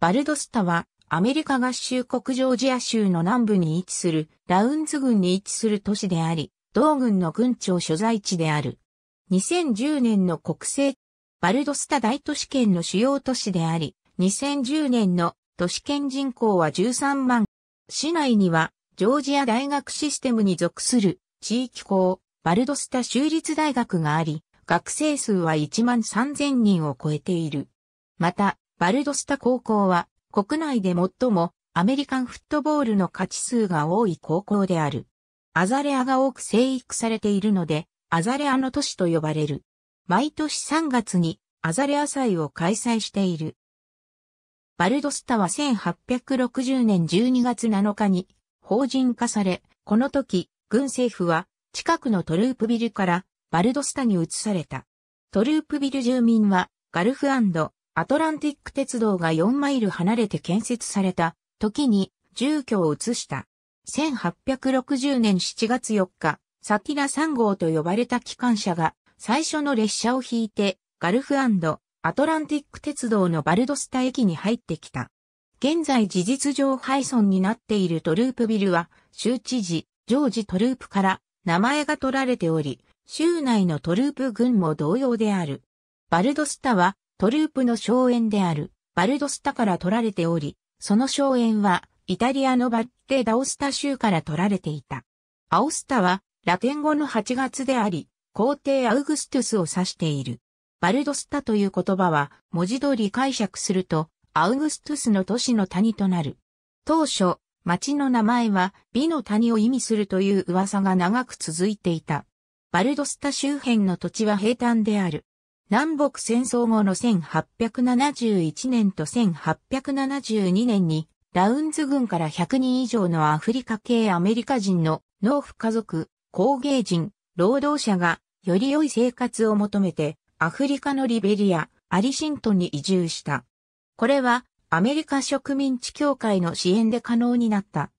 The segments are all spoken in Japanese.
バルドスタは、アメリカ合衆国ジョージア州の南部に位置する、ラウンズ郡に位置する都市であり、同郡の郡庁所在地である。2010年の国政、バルドスタ大都市圏の主要都市であり、2010年の都市圏人口は13万。市内には、ジョージア大学システムに属する地域校、バルドスタ州立大学があり、学生数は1万3000人を超えている。また、バルドスタ高校は国内で最もアメリカンフットボールの勝ち数が多い高校である。アザレアが多く生育されているので、アザレアの都市と呼ばれる。毎年3月にアザレア祭を開催している。バルドスタは1860年12月7日に法人化され、この時、軍政府は近くのトループビルからバルドスタに移された。トループビル住民はガルフアトランティック鉄道が4マイル離れて建設された時に住居を移した。1860年7月4日、サティラ3号と呼ばれた機関車が最初の列車を引いてガルフアトランティック鉄道のバルドスタ駅に入ってきた。現在事実上廃村になっているトループビルは州知事ジョージ・トループから名前が取られており、州内のトループ軍も同様である。バルドスタはトループの荘園であるバルドスタから取られており、その荘園はイタリアのバッテ・ダオスタ州から取られていた。アオスタはラテン語の8月であり、皇帝アウグストゥスを指している。バルドスタという言葉は文字通り解釈すると、アウグストゥスの都市の谷となる。当初、町の名前は美の谷を意味するという噂が長く続いていた。バルドスタ周辺の土地は平坦である。南北戦争後の1871年と1872年に、ラウンズ軍から100人以上のアフリカ系アメリカ人の農夫家族、工芸人、労働者が、より良い生活を求めて、アフリカのリベリア、アリシントンに移住した。これは、アメリカ植民地協会の支援で可能になった。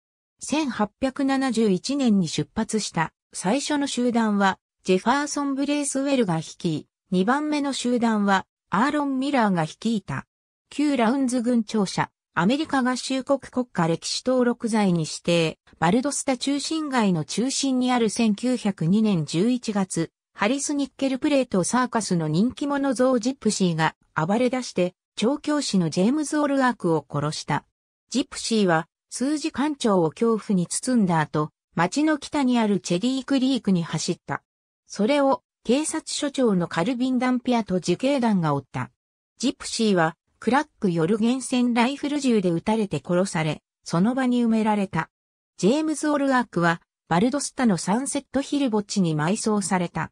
1871年に出発した最初の集団は、ジェファーソン・ブレイスウェルが率い、2番目の集団は、アーロン・ミラーが率いた、旧ラウンズ軍庁舎、アメリカ合衆国国家歴史登録罪に指定、バルドスタ中心街の中心にある1902年11月、ハリス・ニッケルプレートサーカスの人気者ゾジップシーが暴れ出して、調教師のジェームズ・オルアークを殺した。ジップシーは、数時間長を恐怖に包んだ後、町の北にあるチェリークリークに走った。それを警察署長のカルビン・ダンピアと自警団が追った。ジプシーは、クラック・ヨルゲンセンライフル銃で撃たれて殺され、その場に埋められた。ジェームズ・オルアークは、バルドスタのサンセットヒル墓地に埋葬された。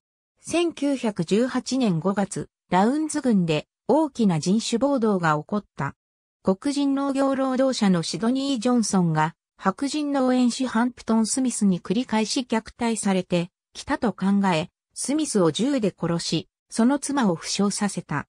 1918年5月、ラウンズ郡で大きな人種暴動が起こった。黒人農業労働者のシドニー・ジョンソンが、白人の応援師、ハンプトン・スミスに繰り返し虐待されて、来たと考え、スミスを銃で殺し、その妻を負傷させた。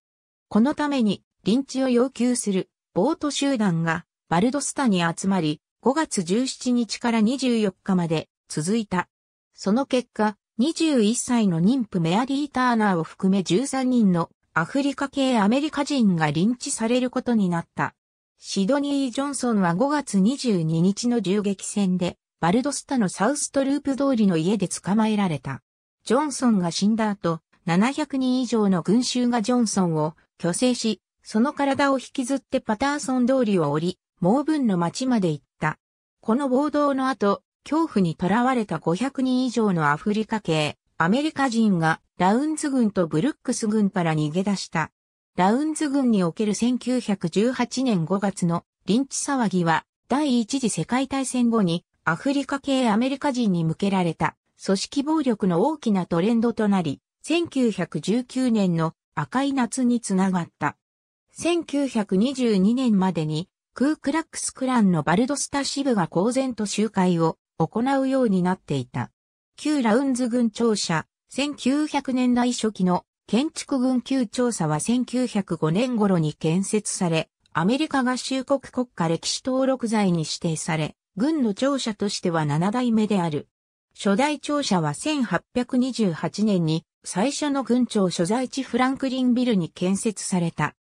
このために、臨チを要求する、ボート集団が、バルドスタに集まり、5月17日から24日まで、続いた。その結果、21歳の妊婦メアリー・ターナーを含め13人のアフリカ系アメリカ人が臨チされることになった。シドニー・ジョンソンは5月22日の銃撃戦で、バルドスタのサウストループ通りの家で捕まえられた。ジョンソンが死んだ後、700人以上の群衆がジョンソンを虚勢し、その体を引きずってパターソン通りを降り、モーブンの町まで行った。この暴動の後、恐怖に囚われた500人以上のアフリカ系、アメリカ人がラウンズ軍とブルックス軍から逃げ出した。ラウンズ軍における1918年5月のリンチ騒ぎは第一次世界大戦後にアフリカ系アメリカ人に向けられた組織暴力の大きなトレンドとなり、1919年の赤い夏につながった。1922年までに、クークラックスクランのバルドスタ支部が公然と集会を行うようになっていた。旧ラウンズ軍庁舎、1900年代初期の建築軍級調査は1905年頃に建設され、アメリカ合衆国国家歴史登録財に指定され、軍の庁舎としては7代目である。初代庁舎は1828年に最初の軍庁所在地フランクリンビルに建設された。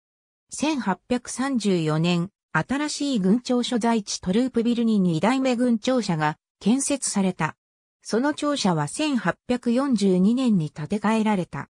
1834年、新しい軍庁所在地トループビルに2代目軍庁舎が建設された。その庁舎は1842年に建て替えられた。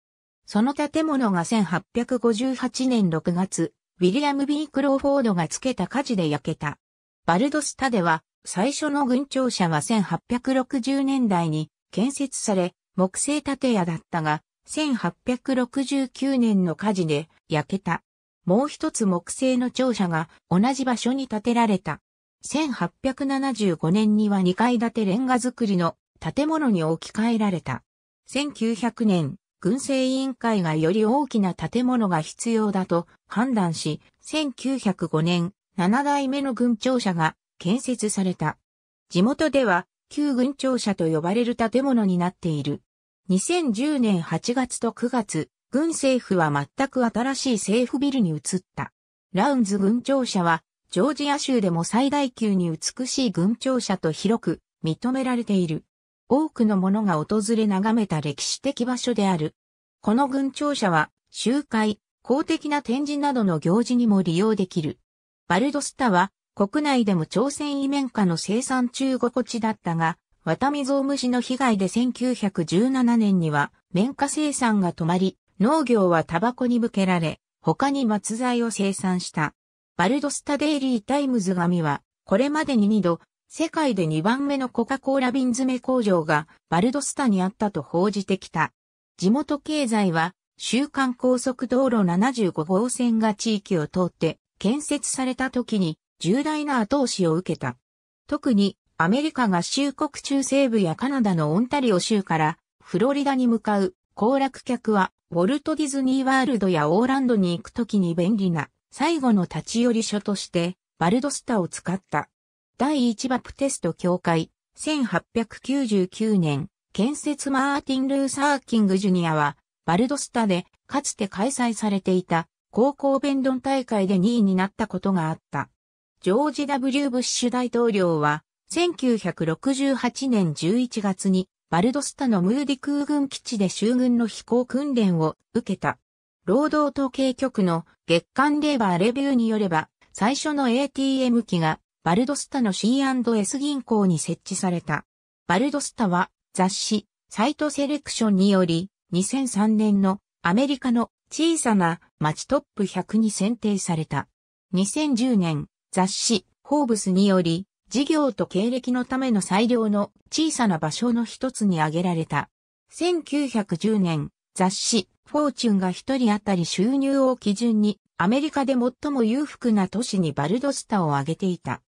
その建物が1858年6月、ウィリアム・ビー・クローフォードがつけた火事で焼けた。バルドスタでは最初の軍庁舎は1860年代に建設され、木製建屋だったが、1869年の火事で焼けた。もう一つ木製の庁舎が同じ場所に建てられた。1875年には2階建てレンガ造りの建物に置き換えられた。1900年、軍政委員会がより大きな建物が必要だと判断し、1905年、7代目の軍庁舎が建設された。地元では旧軍庁舎と呼ばれる建物になっている。2010年8月と9月、軍政府は全く新しい政府ビルに移った。ラウンズ軍庁舎は、ジョージア州でも最大級に美しい軍庁舎と広く認められている。多くの者が訪れ眺めた歴史的場所である。この軍庁舎は、集会、公的な展示などの行事にも利用できる。バルドスタは、国内でも朝鮮イメンカの生産中心地だったが、渡見蔵虫の被害で1917年には、綿花生産が止まり、農業はタバコに向けられ、他に松材を生産した。バルドスタデイリータイムズ紙は、これまでに2度、世界で2番目のコカ・コーラ瓶詰工場がバルドスタにあったと報じてきた。地元経済は、週間高速道路75号線が地域を通って建設された時に重大な後押しを受けた。特にアメリカ合衆国中西部やカナダのオンタリオ州からフロリダに向かう行楽客はウォルト・ディズニー・ワールドやオーランドに行くときに便利な最後の立ち寄り所としてバルドスタを使った。第1バプテスト教会1899年建設マーティン・ルーサー・キング・ジュニアはバルドスタでかつて開催されていた高校弁論大会で2位になったことがあった。ジョージ・ W・ ブッシュ大統領は、1968年11月に、バルドスタのムーディ空軍基地で州軍の飛行訓練を受けた。労働統計局の月間レーバーレビューによれば、最初の ATM 機がバルドスタの C&S 銀行に設置された。バルドスタは雑誌、サイトセレクションにより、2003年のアメリカの小さな街トップ100に選定された。2010年、雑誌、ホーブスにより、事業と経歴のための最良の小さな場所の一つに挙げられた。1910年、雑誌、フォーチュンが一人当たり収入を基準に、アメリカで最も裕福な都市にバルドスタを挙げていた。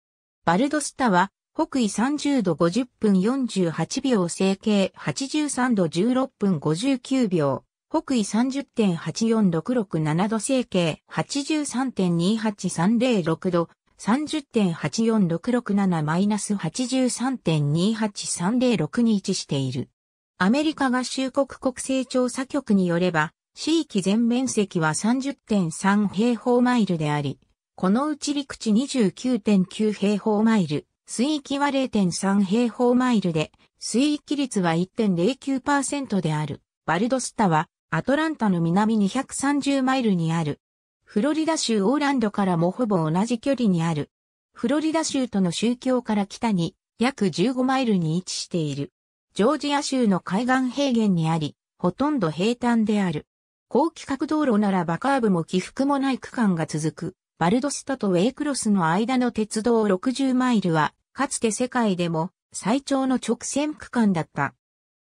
バルドスタは、北緯30度50分48秒整形83度16分59秒、北緯30.84667度整形83.28306度、30.84667-83.283062している。アメリカ合衆国国勢調査局によれば、地域全面積は30.3平方マイルであり、このうち陸地29.9平方マイル、水域は0.3平方マイルで、水域率は1.09%である。バルドスタは、アトランタの南230マイルにある、フロリダ州オーランドからもほぼ同じ距離にある。フロリダ州との宗教から北に約15マイルに位置している。ジョージア州の海岸平原にあり、ほとんど平坦である。高規格道路ならばカーブも起伏もない区間が続く、バルドスタとウェイクロスの間の鉄道60マイルは、かつて世界でも最長の直線区間だった。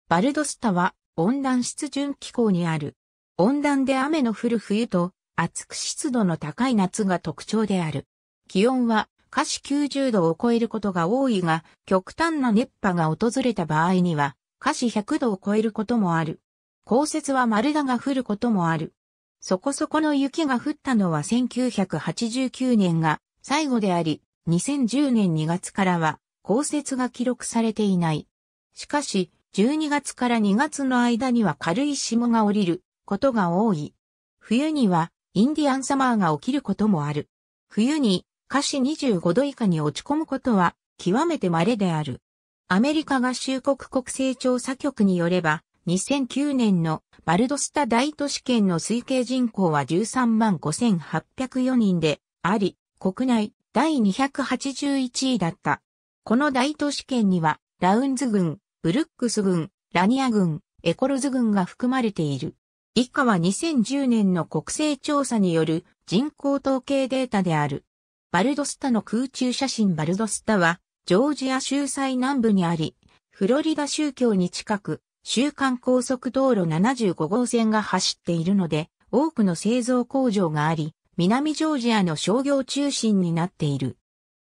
バルドスタは温暖湿潤気候にある。温暖で雨の降る冬と暑く湿度の高い夏が特徴である。気温は華氏90度を超えることが多いが、極端な熱波が訪れた場合には、華氏100度を超えることもある。降雪は丸だが降ることもある。そこそこの雪が降ったのは1989年が最後であり、2010年2月からは降雪が記録されていない。しかし、12月から2月の間には軽い霜が降りることが多い。冬にはインディアンサマーが起きることもある。冬に華氏25度以下に落ち込むことは極めて稀である。アメリカ合衆国国勢調査局によれば、2009年のバルドスタ大都市圏の推計人口は13万5804人であり、国内第281位だった。この大都市圏には、ラウンズ郡、ブルックス郡、ラニア郡、エコロズ郡が含まれている。以下は2010年の国勢調査による人口統計データである。バルドスタの空中写真バルドスタは、ジョージア州最南部にあり、フロリダ宗教に近く、週間高速道路75号線が走っているので、多くの製造工場があり、南ジョージアの商業中心になっている。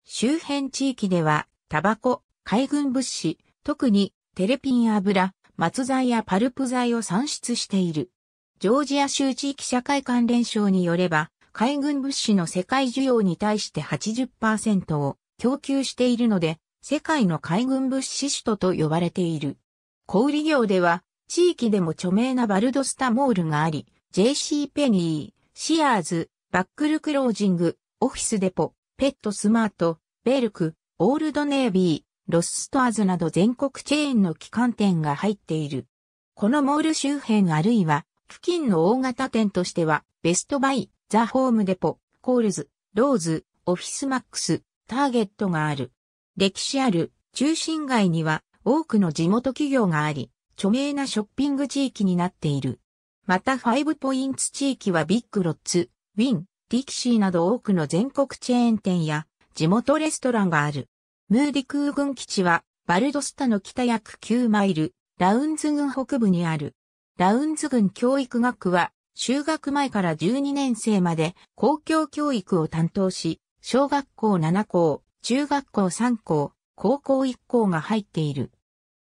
周辺地域では、タバコ、海軍物資、特にテレピン油、松材やパルプ材を産出している。ジョージア州地域社会関連省によれば、海軍物資の世界需要に対して80%を供給しているので、世界の海軍物資首都と呼ばれている。小売業では、地域でも著名なバルドスタモールがあり、JC ペニー、シアーズ、バックルクロージング、オフィスデポ、ペットスマート、ベルク、オールドネイビー、ロスストアーズなど全国チェーンの機関店が入っている。このモール周辺あるいは付近の大型店としては、ベストバイ、ザ・ホームデポ、コールズ、ローズ、オフィスマックス、ターゲットがある。歴史ある中心街には多くの地元企業があり、著名なショッピング地域になっている。またファイブポインツ地域はビッグロッツ、ウィン、ディキシーなど多くの全国チェーン店や地元レストランがある。ムーディ空軍基地はバルドスタの北約9マイル、ラウンズ軍北部にある。ラウンズ郡教育学は、就学前から12年生まで公共教育を担当し、小学校7校、中学校3校、高校1校が入っている。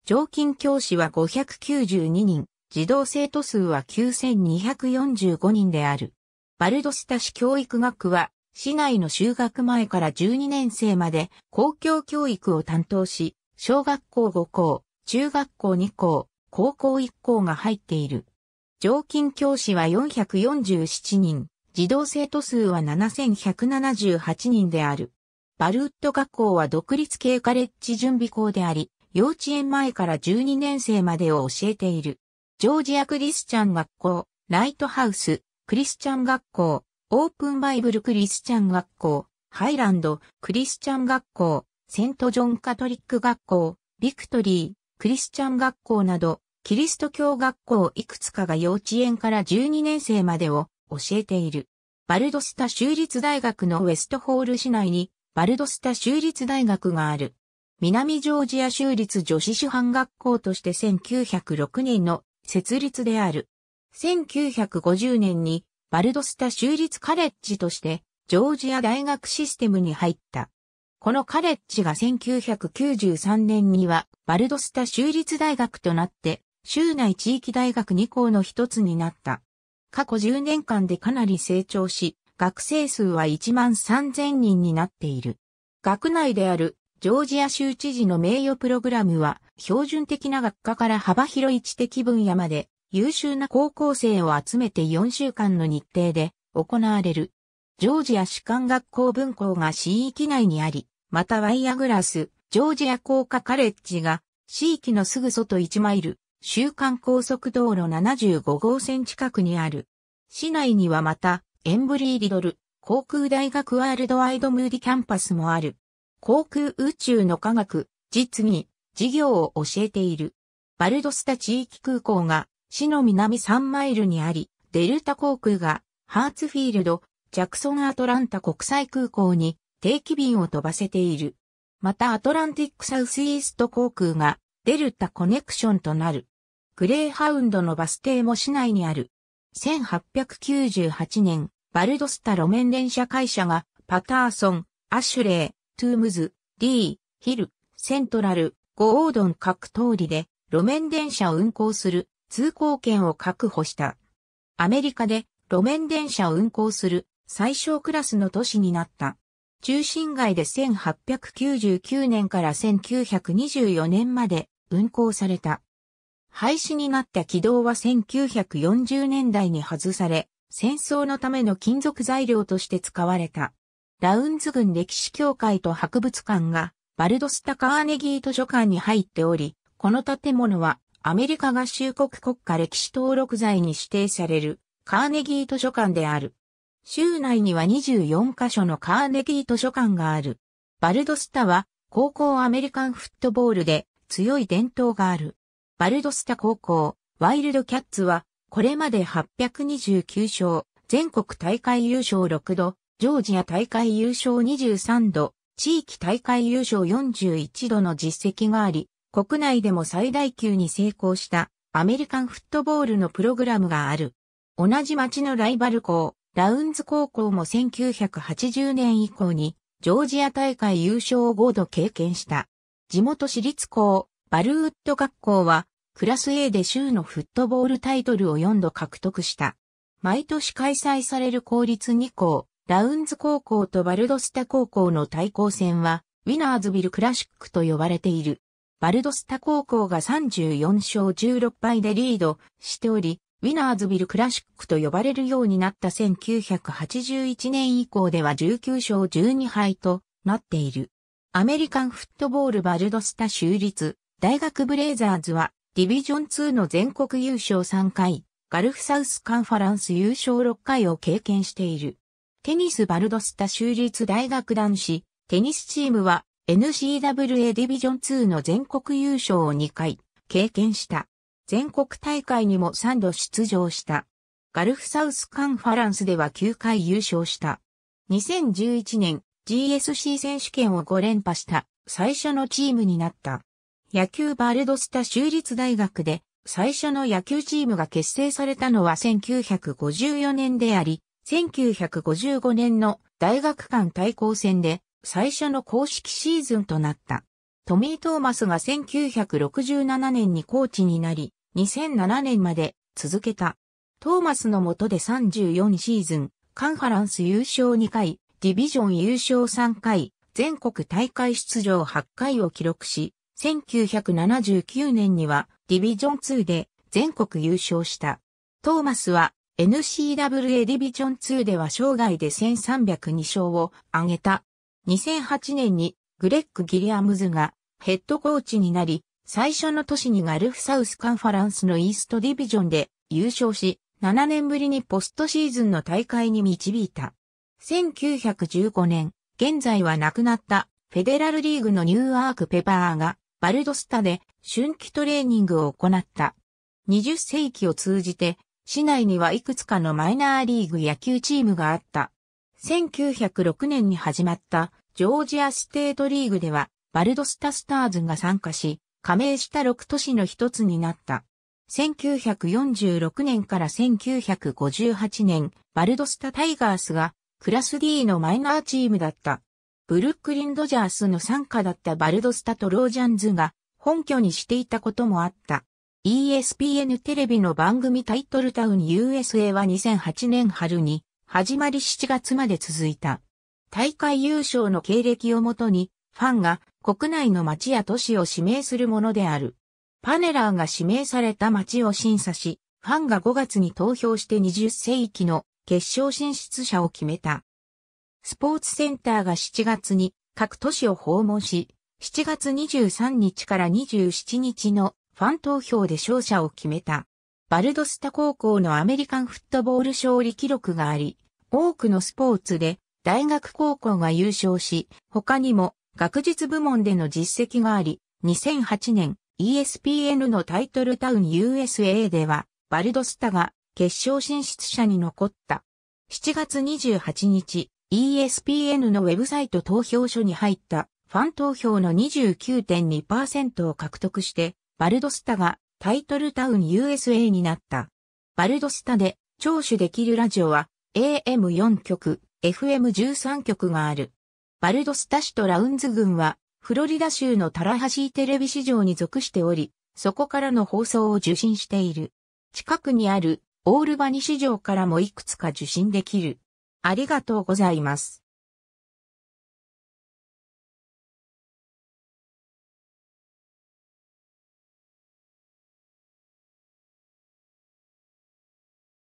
常勤教師は592人、児童生徒数は9245人である。バルドスタ市教育学は、市内の就学前から12年生まで公共教育を担当し、小学校5校、中学校2校、高校一校が入っている。常勤教師は447人、児童生徒数は7178人である。バルウッド学校は独立系カレッジ準備校であり、幼稚園前から12年生までを教えている。ジョージアクリスチャン学校、ライトハウス、クリスチャン学校、オープンバイブルクリスチャン学校、ハイランド、クリスチャン学校、セントジョンカトリック学校、ビクトリー、クリスチャン学校など、キリスト教学校いくつかが幼稚園から12年生までを教えている。バルドスタ州立大学のウェストホール市内にバルドスタ州立大学がある。南ジョージア州立女子師範学校として1906年の設立である。1950年にバルドスタ州立カレッジとしてジョージア大学システムに入った。このカレッジが1993年にはバルドスタ州立大学となって、州内地域大学2校の一つになった。過去10年間でかなり成長し、学生数は1万3000人になっている。学内であるジョージア州知事の名誉プログラムは、標準的な学科から幅広い知的分野まで優秀な高校生を集めて4週間の日程で行われる。ジョージア士官学校分校が市域内にあり、またワイアグラス、ジョージア工科カレッジが、地域のすぐ外1マイル、週間高速道路75号線近くにある。市内にはまた、エンブリーリドル、航空大学ワールドワイドムーディキャンパスもある。航空宇宙の科学、実技、事業を教えている。バルドスタ地域空港が市の南3マイルにあり、デルタ航空がハーツフィールド、ジャクソンアトランタ国際空港に定期便を飛ばせている。またアトランティックサウスイースト航空がデルタコネクションとなる。グレーハウンドのバス停も市内にある。1898年、バルドスタ路面電車会社がパターソン、アシュレイ、トゥームズ、ディー、ヒル、セントラル、ゴーードン各通りで路面電車を運行する通行券を確保した。アメリカで路面電車を運行する最小クラスの都市になった。中心街で1899年から1924年まで運行された。廃止になった軌道は1940年代に外され、戦争のための金属材料として使われた。ラウンズ軍歴史協会と博物館がバルドスタ・カーネギー図書館に入っており、この建物はアメリカ合衆国国家歴史登録財に指定されるカーネギー図書館である。州内には24カ所のカーネギー図書館がある。バルドスタは高校アメリカンフットボールで強い伝統がある。バルドスタ高校、ワイルドキャッツはこれまで829勝、全国大会優勝6度、ジョージア大会優勝23度、地域大会優勝41度の実績があり、国内でも最大級に成功したアメリカンフットボールのプログラムがある。同じ町のライバル校、ラウンズ高校も1980年以降にジョージア大会優勝を5度経験した。地元私立校、バルーッド学校は、クラス A で州のフットボールタイトルを4度獲得した。毎年開催される公立2校、ラウンズ高校とバルドスタ高校の対抗戦は、ウィナーズビルクラシックと呼ばれている。バルドスタ高校が34勝16敗でリードしており、ウィナーズビルクラシックと呼ばれるようになった1981年以降では19勝12敗となっている。アメリカンフットボールバルドスタ州立大学ブレイザーズはディビジョン2の全国優勝3回、ガルフサウスカンファランス優勝6回を経験している。テニスバルドスタ州立大学男子テニスチームは n c w a ディビジョン2の全国優勝を2回経験した。全国大会にも3度出場した。ガルフサウスカンファランスでは9回優勝した。2011年 GSC 選手権を5連覇した最初のチームになった。野球バルドスタ州立大学で最初の野球チームが結成されたのは1954年であり、1955年の大学間対抗戦で最初の公式シーズンとなった。トミー・トーマスが1967年にコーチになり、2007年まで続けた。トーマスの下で34シーズン、カンファランス優勝2回、ディビジョン優勝3回、全国大会出場8回を記録し、1979年にはディビジョン2で全国優勝した。トーマスは n c w a ディビジョン2では生涯で1302勝を挙げた。2008年にグレッグ・ギリアムズがヘッドコーチになり、最初の年にガルフサウスカンファランスのイーストディビジョンで優勝し、7年ぶりにポストシーズンの大会に導いた。1915年、現在は亡くなったフェデラルリーグのニューアークペパーがバルドスタで春季トレーニングを行った。20世紀を通じて市内にはいくつかのマイナーリーグ野球チームがあった。1906年に始まったジョージアステートリーグではバルドスタスターズが参加し、加盟した6都市の一つになった。1946年から1958年、バルドスタタイガースがクラス D のマイナーチームだった。ブルックリンドジャースの参加だったバルドスタとロージャンズが本拠にしていたこともあった。ESPN テレビの番組タイトルタウン USA は2008年春に始まり7月まで続いた。大会優勝の経歴をもとにファンが国内の町や都市を指名するものである。パネラーが指名された町を審査し、ファンが5月に投票して20世紀の決勝進出者を決めた。スポーツセンターが7月に各都市を訪問し、7月23日から27日のファン投票で勝者を決めた。バルドスタ高校のアメリカンフットボール勝利記録があり、多くのスポーツで大学高校が優勝し、他にも学術部門での実績があり、2008年 ESPN のタイトルタウン USA では、バルドスタが決勝進出者に残った。7月28日、ESPN のウェブサイト投票所に入ったファン投票の29.2%を獲得して、バルドスタがタイトルタウン USA になった。バルドスタで聴取できるラジオは AM4 曲、FM13 曲がある。バルドスタシとラウンズ軍は、フロリダ州のタラハシーテレビ市場に属しており、そこからの放送を受信している。近くにあるオールバニ市場からもいくつか受信できる。ありがとうございます。